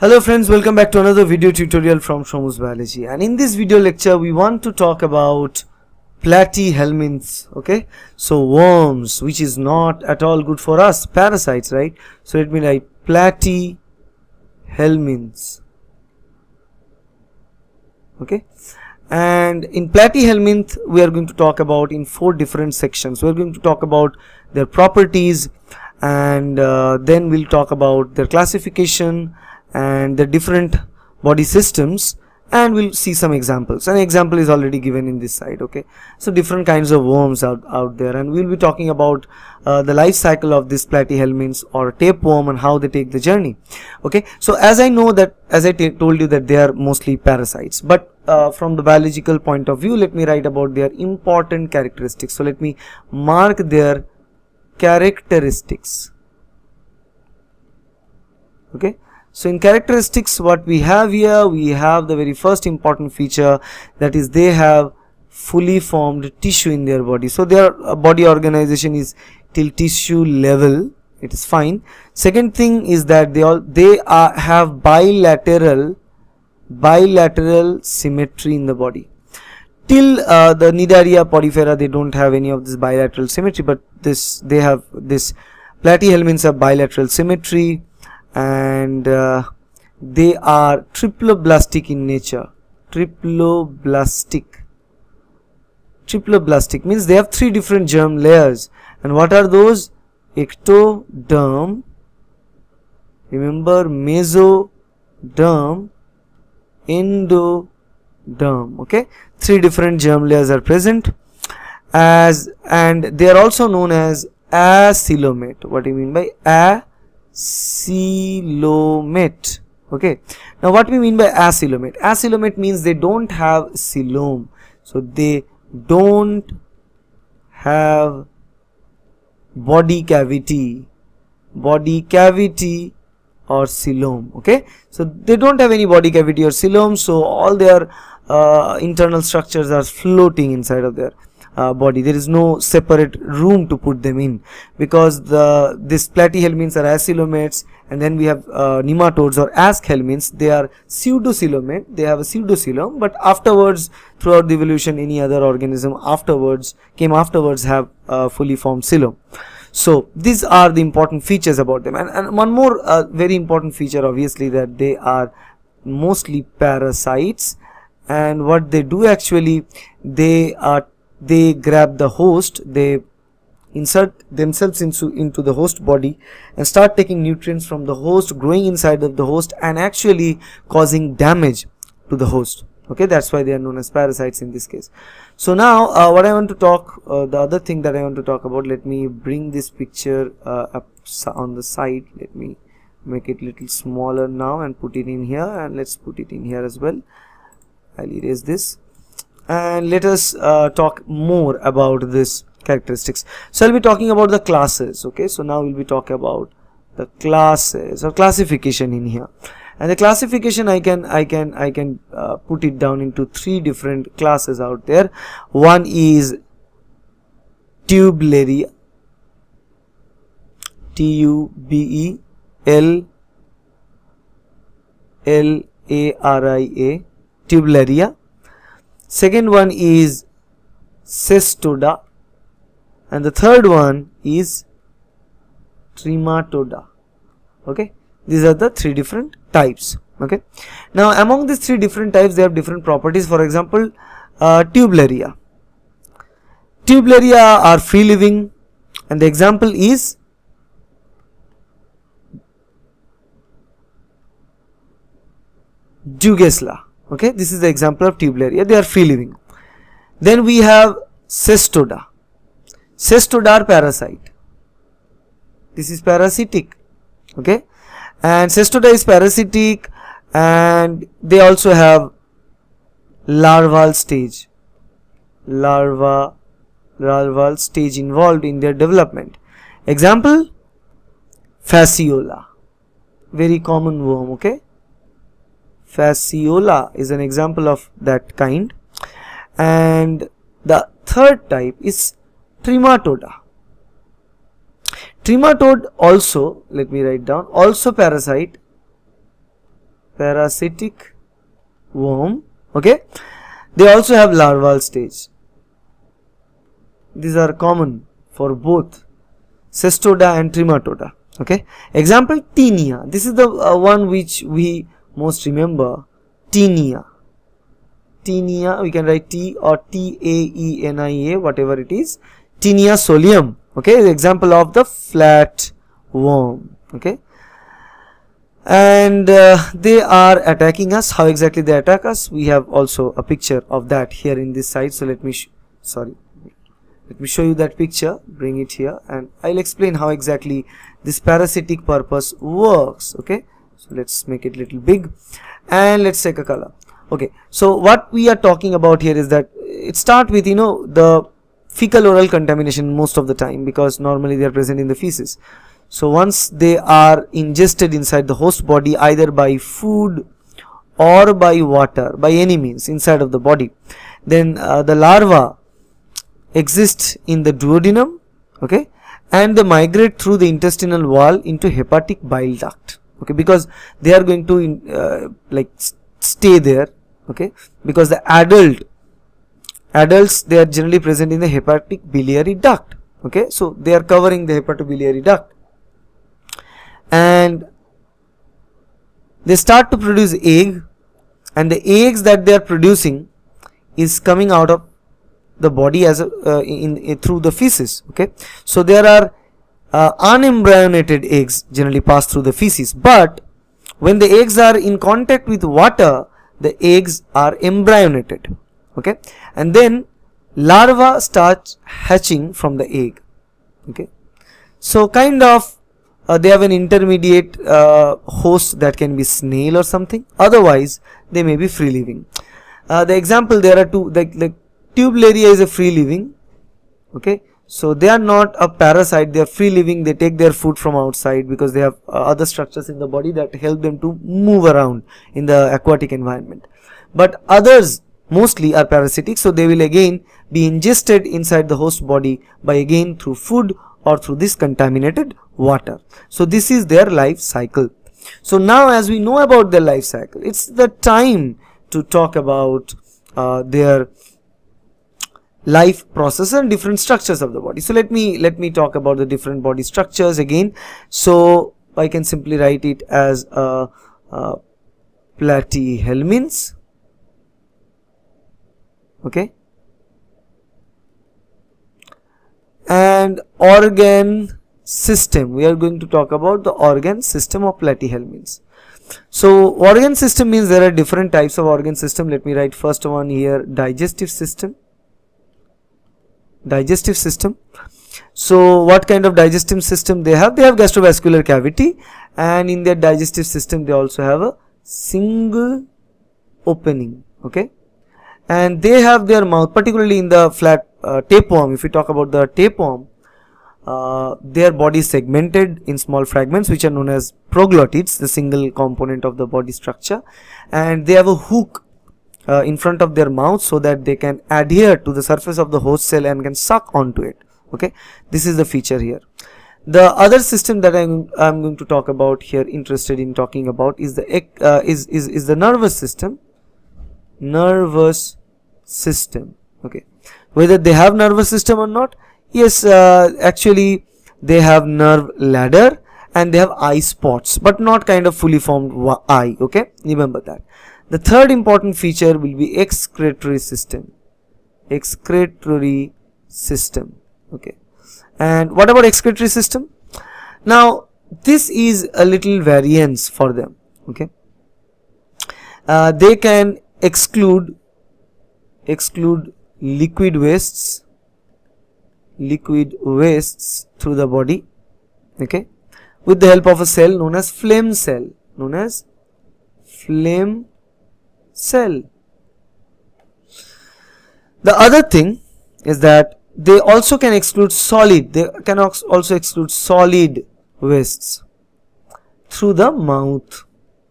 Hello friends, welcome back to another video tutorial from Shomu's Biology and in this video lecture we want to talk about platyhelminths okay so worms which is not at all good for us parasites right so let me write platyhelminths okay and in platyhelminth we are going to talk about in four different sections we are going to talk about their properties and uh, then we'll talk about their classification and the different body systems and we'll see some examples an example is already given in this side okay so different kinds of worms out, out there and we'll be talking about uh, the life cycle of this platyhelminths or tapeworm and how they take the journey okay so as I know that as I told you that they are mostly parasites but uh, from the biological point of view let me write about their important characteristics so let me mark their characteristics okay so in characteristics what we have here we have the very first important feature that is they have fully formed tissue in their body. So their uh, body organization is till tissue level it is fine. Second thing is that they all they are have bilateral bilateral symmetry in the body till uh, the Nidaria podifera they don't have any of this bilateral symmetry but this they have this platyhelminths have bilateral symmetry and uh, they are triploblastic in nature triploblastic triploblastic means they have three different germ layers and what are those ectoderm remember mesoderm endoderm okay three different germ layers are present as and they are also known as acylomate what do you mean by a coelomate okay now what we mean by acelomate acelomate means they don't have coelom so they don't have body cavity body cavity or coelom okay so they don't have any body cavity or coelom so all their uh, internal structures are floating inside of there uh, body there is no separate room to put them in because the this platyhelminths are acylomates and then we have uh, nematodes or askhelminths they are pseudocelomate they have a pseudocelom but afterwards throughout the evolution any other organism afterwards came afterwards have a fully formed coelom so these are the important features about them and, and one more uh, very important feature obviously that they are mostly parasites and what they do actually they are they grab the host they insert themselves into into the host body and start taking nutrients from the host growing inside of the host and actually causing damage to the host okay that's why they are known as parasites in this case so now uh, what i want to talk uh, the other thing that i want to talk about let me bring this picture uh, up on the side let me make it little smaller now and put it in here and let's put it in here as well i'll erase this and let us uh, talk more about this characteristics so i'll be talking about the classes okay so now we'll be talking about the classes or classification in here and the classification i can i can i can uh, put it down into three different classes out there one is tubularia t u b e l l a r i a tubularia second one is cestoda and the third one is trematoda okay these are the three different types okay now among these three different types they have different properties for example uh, tubularia tubularia are free living and the example is Dugesla okay this is the example of tubularia they are free living then we have cestoda cestoda are parasite this is parasitic okay and cestoda is parasitic and they also have larval stage larva larval stage involved in their development example fasciola very common worm okay fasciola is an example of that kind and the third type is trematoda trematode also let me write down also parasite parasitic worm okay they also have larval stage these are common for both cestoda and trematoda okay example tinea this is the uh, one which we most remember tinea tinea we can write t or t a e n i a whatever it is tinea solium okay the example of the flat worm okay and uh, they are attacking us how exactly they attack us we have also a picture of that here in this side so let me sorry let me show you that picture bring it here and i'll explain how exactly this parasitic purpose works okay so let's make it little big and let's take a color okay so what we are talking about here is that it start with you know the fecal oral contamination most of the time because normally they are present in the feces so once they are ingested inside the host body either by food or by water by any means inside of the body then uh, the larva exist in the duodenum okay and they migrate through the intestinal wall into hepatic bile duct okay because they are going to uh, like stay there okay because the adult adults they are generally present in the hepatic biliary duct okay so they are covering the biliary duct and they start to produce egg and the eggs that they are producing is coming out of the body as a, uh, in, in, through the feces okay so there are uh, unembryonated eggs generally pass through the feces but when the eggs are in contact with water the eggs are embryonated okay and then larva starts hatching from the egg okay so kind of uh, they have an intermediate uh, host that can be snail or something otherwise they may be free living uh, the example there are two like, like tubularia is a free living okay so they are not a parasite, they are free living, they take their food from outside because they have uh, other structures in the body that help them to move around in the aquatic environment. But others mostly are parasitic, so they will again be ingested inside the host body by again through food or through this contaminated water. So this is their life cycle. So now as we know about their life cycle, it's the time to talk about uh, their life process and different structures of the body so let me let me talk about the different body structures again so i can simply write it as a, uh, a uh, platyhelminths okay and organ system we are going to talk about the organ system of platyhelminths so organ system means there are different types of organ system let me write first one here digestive system digestive system so what kind of digestive system they have they have gastrovascular cavity and in their digestive system they also have a single opening okay and they have their mouth particularly in the flat uh, tapeworm if we talk about the tapeworm uh, their body segmented in small fragments which are known as proglottids the single component of the body structure and they have a hook uh, in front of their mouth so that they can adhere to the surface of the host cell and can suck onto it okay this is the feature here the other system that I'm, going to talk about here interested in talking about is the uh, is, is is the nervous system nervous system okay whether they have nervous system or not yes uh, actually they have nerve ladder and they have eye spots but not kind of fully formed eye okay remember that the third important feature will be excretory system. Excretory system. Okay. And what about excretory system? Now, this is a little variance for them. Okay. Uh, they can exclude exclude liquid wastes liquid wastes through the body okay with the help of a cell known as flame cell known as flame cell. The other thing is that they also can exclude solid, they can also exclude solid wastes through the mouth.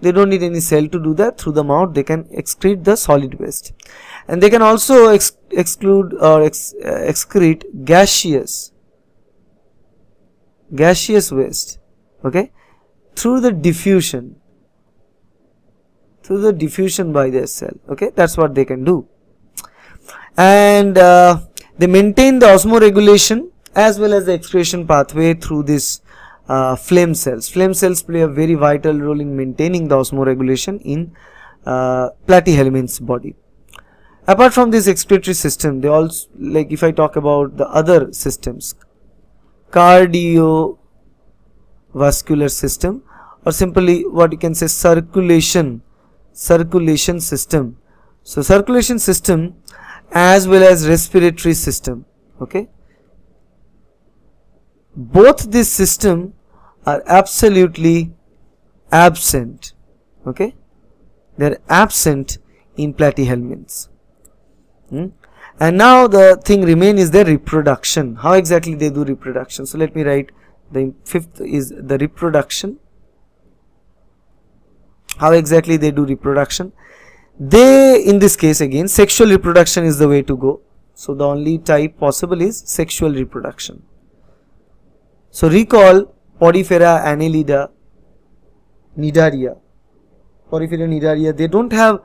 They don't need any cell to do that through the mouth, they can excrete the solid waste. And they can also ex exclude or ex uh, excrete gaseous, gaseous waste, okay, through the diffusion through the diffusion by their cell okay that's what they can do and uh, they maintain the osmoregulation as well as the excretion pathway through this uh, flame cells flame cells play a very vital role in maintaining the osmoregulation in uh, platyhelminth's body apart from this excretory system they also like if i talk about the other systems cardiovascular system or simply what you can say circulation circulation system so circulation system as well as respiratory system okay both these system are absolutely absent okay they are absent in platyhelminths hmm? and now the thing remain is their reproduction how exactly they do reproduction so let me write the fifth is the reproduction how exactly they do reproduction they in this case again sexual reproduction is the way to go so the only type possible is sexual reproduction so recall porifera annelida nidaria porifera nidaria they don't have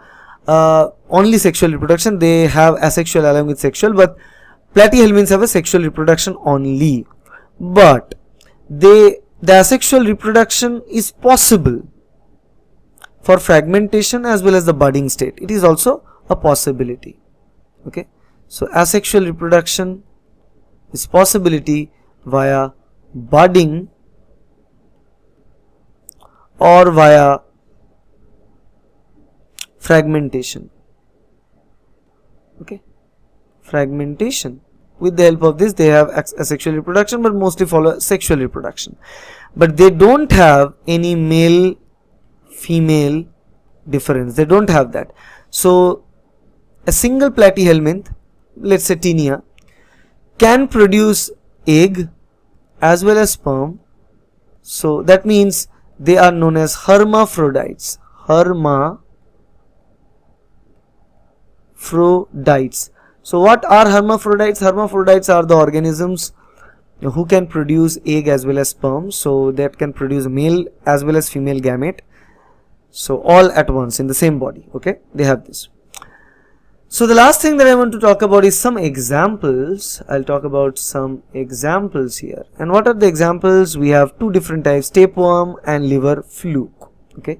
uh, only sexual reproduction they have asexual along with sexual but platyhelminths have a sexual reproduction only but they the asexual reproduction is possible for fragmentation as well as the budding state. It is also a possibility. Okay. So asexual reproduction is possibility via budding or via fragmentation. Okay. Fragmentation with the help of this they have asexual reproduction but mostly follow sexual reproduction but they don't have any male female difference they don't have that so a single platyhelminth let's say tinea can produce egg as well as sperm so that means they are known as hermaphrodites hermaphrodites so what are hermaphrodites hermaphrodites are the organisms who can produce egg as well as sperm so that can produce male as well as female gamete so all at once in the same body okay they have this so the last thing that I want to talk about is some examples. I'll talk about some examples here. And what are the examples? We have two different types, tapeworm and liver fluke. Okay.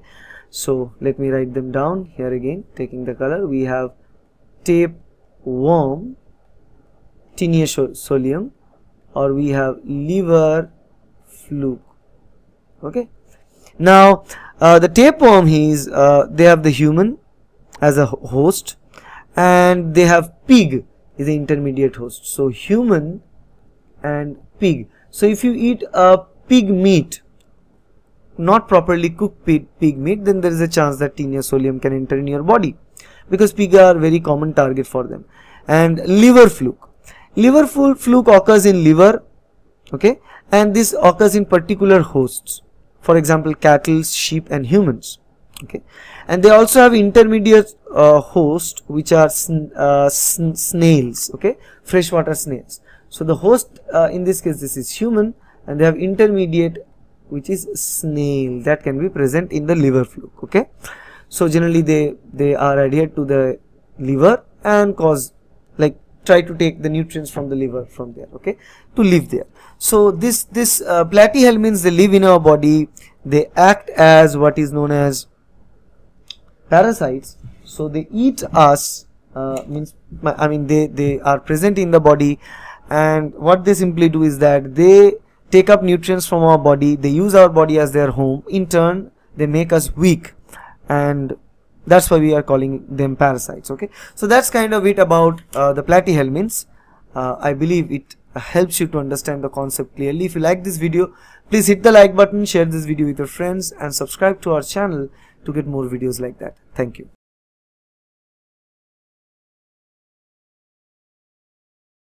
So let me write them down here again, taking the color. We have tapeworm, tinea solium, or we have liver fluke. Okay. Now, uh, the tapeworm is uh, they have the human as a host and they have pig is the intermediate host. So, human and pig. So, if you eat a pig meat, not properly cooked pig, meat, then there is a chance that tinea solium can enter in your body because pig are very common target for them. And liver fluke. Liver fluke occurs in liver, okay, and this occurs in particular hosts for example cattle sheep and humans okay and they also have intermediate uh, host which are sn uh, sn snails okay freshwater snails so the host uh, in this case this is human and they have intermediate which is snail that can be present in the liver fluke okay so generally they they are adhered to the liver and cause try to take the nutrients from the liver from there okay to live there so this this uh, platyhelminths they live in our body they act as what is known as parasites so they eat us uh, means i mean they they are present in the body and what they simply do is that they take up nutrients from our body they use our body as their home in turn they make us weak and that's why we are calling them parasites okay so that's kind of it about uh, the platyhelminths uh, i believe it helps you to understand the concept clearly if you like this video please hit the like button share this video with your friends and subscribe to our channel to get more videos like that thank you